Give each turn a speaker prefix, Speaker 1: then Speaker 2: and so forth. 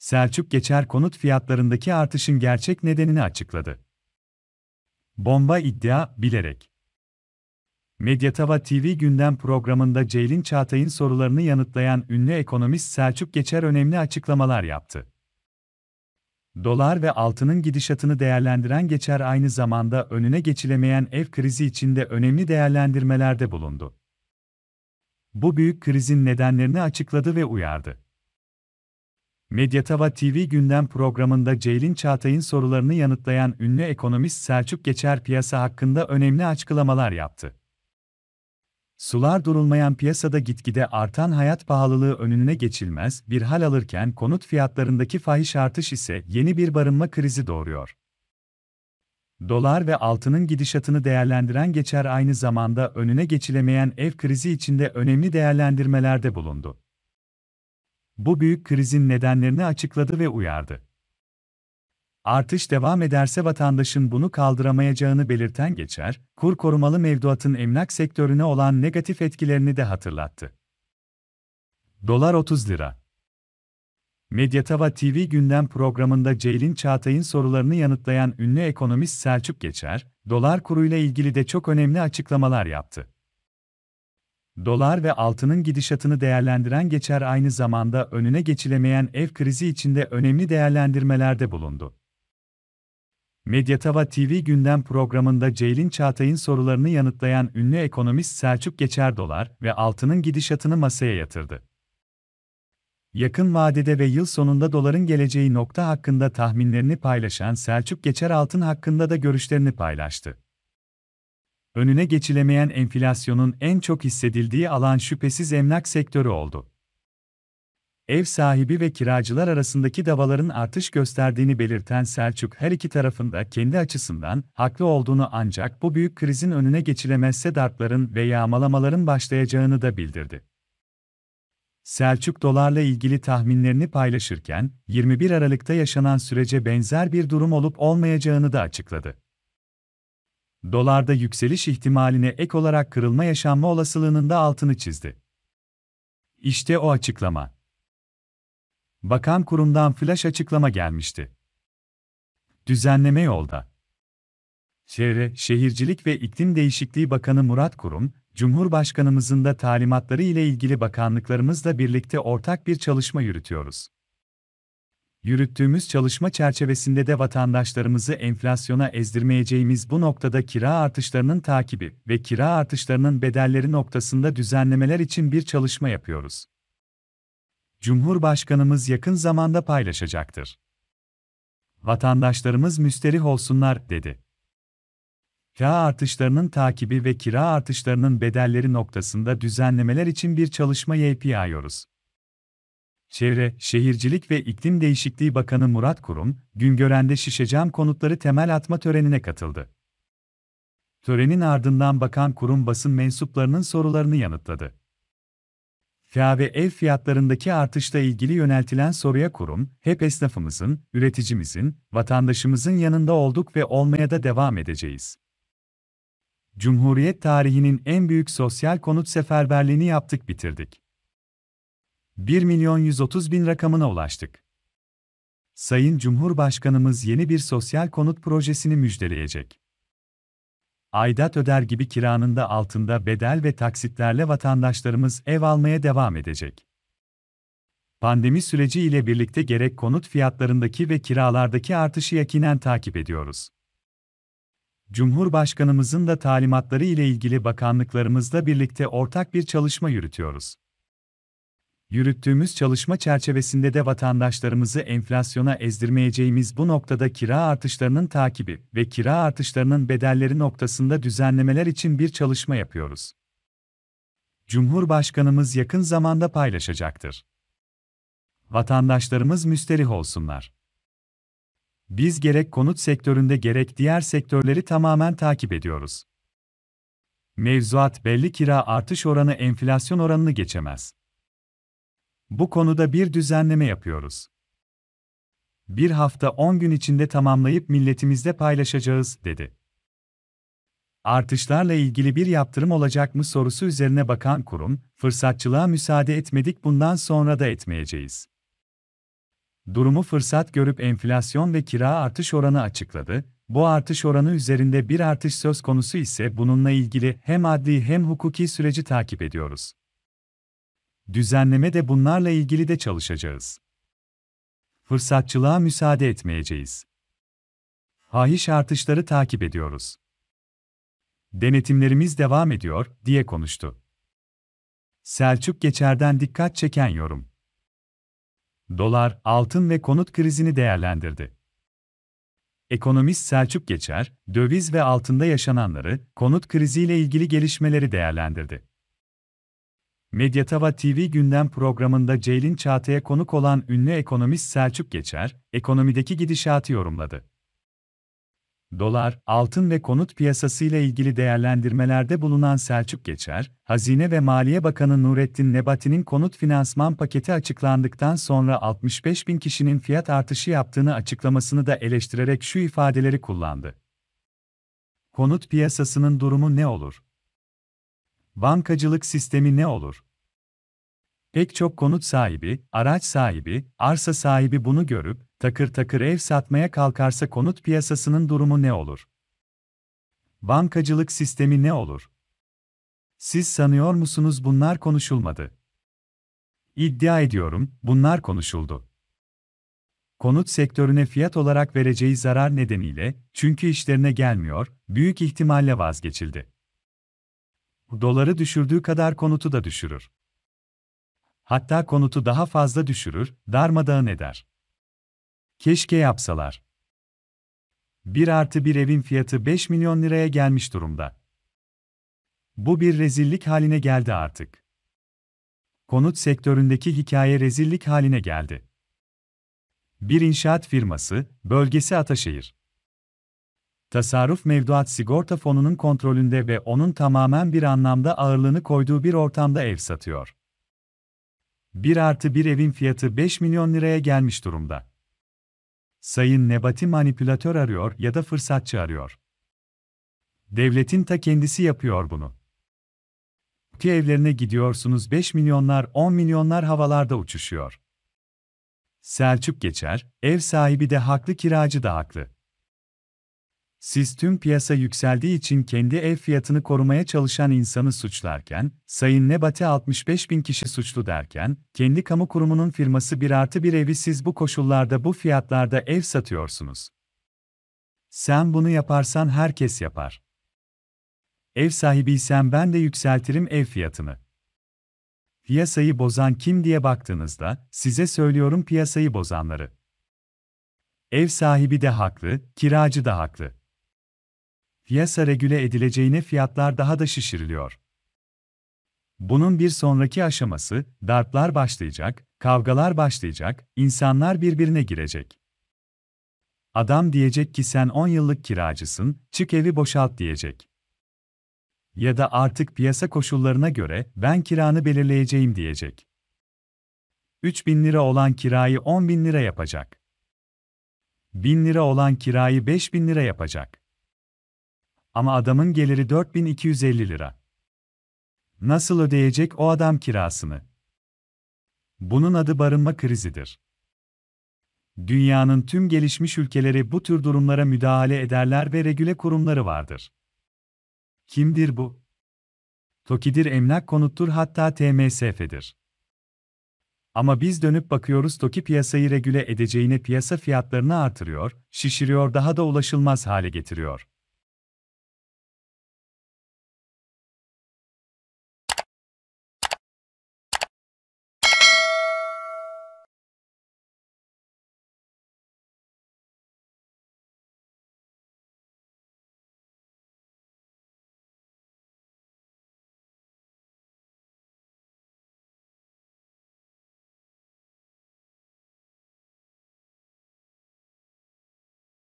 Speaker 1: Selçuk Geçer konut fiyatlarındaki artışın gerçek nedenini açıkladı. Bomba iddia bilerek. Medyatava TV gündem programında Ceylin Çağatay'ın sorularını yanıtlayan ünlü ekonomist Selçuk Geçer önemli açıklamalar yaptı. Dolar ve altının gidişatını değerlendiren Geçer aynı zamanda önüne geçilemeyen ev krizi içinde önemli değerlendirmelerde bulundu. Bu büyük krizin nedenlerini açıkladı ve uyardı. Medyatava TV gündem programında Ceylin Çağatay'ın sorularını yanıtlayan ünlü ekonomist Selçuk Geçer piyasa hakkında önemli açıklamalar yaptı. Sular durulmayan piyasada gitgide artan hayat pahalılığı önüne geçilmez bir hal alırken konut fiyatlarındaki fahiş artış ise yeni bir barınma krizi doğuruyor. Dolar ve altının gidişatını değerlendiren Geçer aynı zamanda önüne geçilemeyen ev krizi içinde önemli değerlendirmelerde bulundu bu büyük krizin nedenlerini açıkladı ve uyardı. Artış devam ederse vatandaşın bunu kaldıramayacağını belirten geçer, kur korumalı mevduatın emlak sektörüne olan negatif etkilerini de hatırlattı. Dolar 30 lira. Medyatava TV gündem programında Ceylin Çağatay'ın sorularını yanıtlayan ünlü ekonomist Selçuk Geçer, dolar kuruyla ilgili de çok önemli açıklamalar yaptı. Dolar ve altının gidişatını değerlendiren geçer aynı zamanda önüne geçilemeyen ev krizi içinde önemli değerlendirmelerde bulundu. Medyatava TV gündem programında Ceylin Çağatay'ın sorularını yanıtlayan ünlü ekonomist Selçuk Geçer dolar ve altının gidişatını masaya yatırdı. Yakın vadede ve yıl sonunda doların geleceği nokta hakkında tahminlerini paylaşan Selçuk Geçer altın hakkında da görüşlerini paylaştı önüne geçilemeyen enflasyonun en çok hissedildiği alan şüphesiz emlak sektörü oldu. Ev sahibi ve kiracılar arasındaki davaların artış gösterdiğini belirten Selçuk her iki tarafında kendi açısından haklı olduğunu ancak bu büyük krizin önüne geçilemezse darpların ve yağmalamaların başlayacağını da bildirdi. Selçuk dolarla ilgili tahminlerini paylaşırken 21 Aralık'ta yaşanan sürece benzer bir durum olup olmayacağını da açıkladı dolarda yükseliş ihtimaline ek olarak kırılma yaşanma olasılığının da altını çizdi. İşte o açıklama. Bakan kurumdan flash açıklama gelmişti. Düzenleme yolda. Çevre, Şehircilik ve İklim Değişikliği Bakanı Murat Kurum, Cumhurbaşkanımızın da talimatları ile ilgili bakanlıklarımızla birlikte ortak bir çalışma yürütüyoruz. Yürüttüğümüz çalışma çerçevesinde de vatandaşlarımızı enflasyona ezdirmeyeceğimiz bu noktada kira artışlarının takibi ve kira artışlarının bedelleri noktasında düzenlemeler için bir çalışma yapıyoruz. Cumhurbaşkanımız yakın zamanda paylaşacaktır. Vatandaşlarımız müsterih olsunlar, dedi. Kira artışlarının takibi ve kira artışlarının bedelleri noktasında düzenlemeler için bir çalışma yapıyoruz. Çevre, Şehircilik ve İklim Değişikliği Bakanı Murat Kurum, Güngören'de şişecam konutları temel atma törenine katıldı. Törenin ardından Bakan Kurum basın mensuplarının sorularını yanıtladı. Fiyat ve ev fiyatlarındaki artışla ilgili yöneltilen soruya kurum, hep esnafımızın, üreticimizin, vatandaşımızın yanında olduk ve olmaya da devam edeceğiz. Cumhuriyet tarihinin en büyük sosyal konut seferberliğini yaptık bitirdik. 1 milyon 130 bin rakamına ulaştık. Sayın Cumhurbaşkanımız yeni bir sosyal konut projesini müjdeleyecek. Aidat öder gibi kiranın da altında bedel ve taksitlerle vatandaşlarımız ev almaya devam edecek. Pandemi süreci ile birlikte gerek konut fiyatlarındaki ve kiralardaki artışı yakinen takip ediyoruz. Cumhurbaşkanımızın da talimatları ile ilgili bakanlıklarımızla birlikte ortak bir çalışma yürütüyoruz. Yürüttüğümüz çalışma çerçevesinde de vatandaşlarımızı enflasyona ezdirmeyeceğimiz bu noktada kira artışlarının takibi ve kira artışlarının bedelleri noktasında düzenlemeler için bir çalışma yapıyoruz. Cumhurbaşkanımız yakın zamanda paylaşacaktır. Vatandaşlarımız müsterih olsunlar. Biz gerek konut sektöründe gerek diğer sektörleri tamamen takip ediyoruz. Mevzuat belli kira artış oranı enflasyon oranını geçemez. Bu konuda bir düzenleme yapıyoruz. Bir hafta 10 gün içinde tamamlayıp milletimizde paylaşacağız, dedi. Artışlarla ilgili bir yaptırım olacak mı sorusu üzerine bakan kurum, fırsatçılığa müsaade etmedik bundan sonra da etmeyeceğiz. Durumu fırsat görüp enflasyon ve kira artış oranı açıkladı. Bu artış oranı üzerinde bir artış söz konusu ise bununla ilgili hem adli hem hukuki süreci takip ediyoruz. Düzenleme de bunlarla ilgili de çalışacağız. Fırsatçılığa müsaade etmeyeceğiz. Hahiş artışları takip ediyoruz. Denetimlerimiz devam ediyor, diye konuştu. Selçuk Geçer'den dikkat çeken yorum. Dolar, altın ve konut krizini değerlendirdi. Ekonomist Selçuk Geçer, döviz ve altında yaşananları, konut kriziyle ilgili gelişmeleri değerlendirdi. Medyatava TV gündem programında Ceylin Çağatay'a konuk olan ünlü ekonomist Selçuk Geçer, ekonomideki gidişatı yorumladı. Dolar, altın ve konut piyasası ile ilgili değerlendirmelerde bulunan Selçuk Geçer, Hazine ve Maliye Bakanı Nurettin Nebati'nin konut finansman paketi açıklandıktan sonra 65 bin kişinin fiyat artışı yaptığını açıklamasını da eleştirerek şu ifadeleri kullandı. Konut piyasasının durumu ne olur? Bankacılık sistemi ne olur? Pek çok konut sahibi, araç sahibi, arsa sahibi bunu görüp takır takır ev satmaya kalkarsa konut piyasasının durumu ne olur? Bankacılık sistemi ne olur? Siz sanıyor musunuz bunlar konuşulmadı? İddia ediyorum, bunlar konuşuldu. Konut sektörüne fiyat olarak vereceği zarar nedeniyle, çünkü işlerine gelmiyor, büyük ihtimalle vazgeçildi doları düşürdüğü kadar konutu da düşürür. Hatta konutu daha fazla düşürür, darmadağın eder. Keşke yapsalar. 1 artı bir evin fiyatı 5 milyon liraya gelmiş durumda. Bu bir rezillik haline geldi artık. Konut sektöründeki hikaye rezillik haline geldi. Bir inşaat firması, bölgesi Ataşehir tasarruf mevduat sigorta fonunun kontrolünde ve onun tamamen bir anlamda ağırlığını koyduğu bir ortamda ev satıyor. 1 artı 1 evin fiyatı 5 milyon liraya gelmiş durumda. Sayın Nebati manipülatör arıyor ya da fırsatçı arıyor. Devletin ta kendisi yapıyor bunu. Ki evlerine gidiyorsunuz 5 milyonlar 10 milyonlar havalarda uçuşuyor. Selçuk geçer, ev sahibi de haklı kiracı da haklı. Siz tüm piyasa yükseldiği için kendi ev fiyatını korumaya çalışan insanı suçlarken, Sayın Nebati 65 bin kişi suçlu derken, kendi kamu kurumunun firması bir artı bir evi siz bu koşullarda bu fiyatlarda ev satıyorsunuz. Sen bunu yaparsan herkes yapar. Ev sahibiysen ben de yükseltirim ev fiyatını. Piyasayı bozan kim diye baktığınızda, size söylüyorum piyasayı bozanları. Ev sahibi de haklı, kiracı da haklı. Piyasa regüle edileceğine fiyatlar daha da şişiriliyor. Bunun bir sonraki aşaması, darplar başlayacak, kavgalar başlayacak, insanlar birbirine girecek. Adam diyecek ki sen 10 yıllık kiracısın, çık evi boşalt diyecek. Ya da artık piyasa koşullarına göre ben kiranı belirleyeceğim diyecek. 3 bin lira olan kirayı 10 bin lira yapacak. 1000 lira olan kirayı 5 bin lira yapacak. Ama adamın geliri 4250 lira. Nasıl ödeyecek o adam kirasını? Bunun adı barınma krizidir. Dünyanın tüm gelişmiş ülkeleri bu tür durumlara müdahale ederler ve regüle kurumları vardır. Kimdir bu? TOKİ'dir emlak konuttur hatta TMSF'dir. Ama biz dönüp bakıyoruz TOKİ piyasayı regüle edeceğine piyasa fiyatlarını artırıyor, şişiriyor daha da ulaşılmaz hale getiriyor.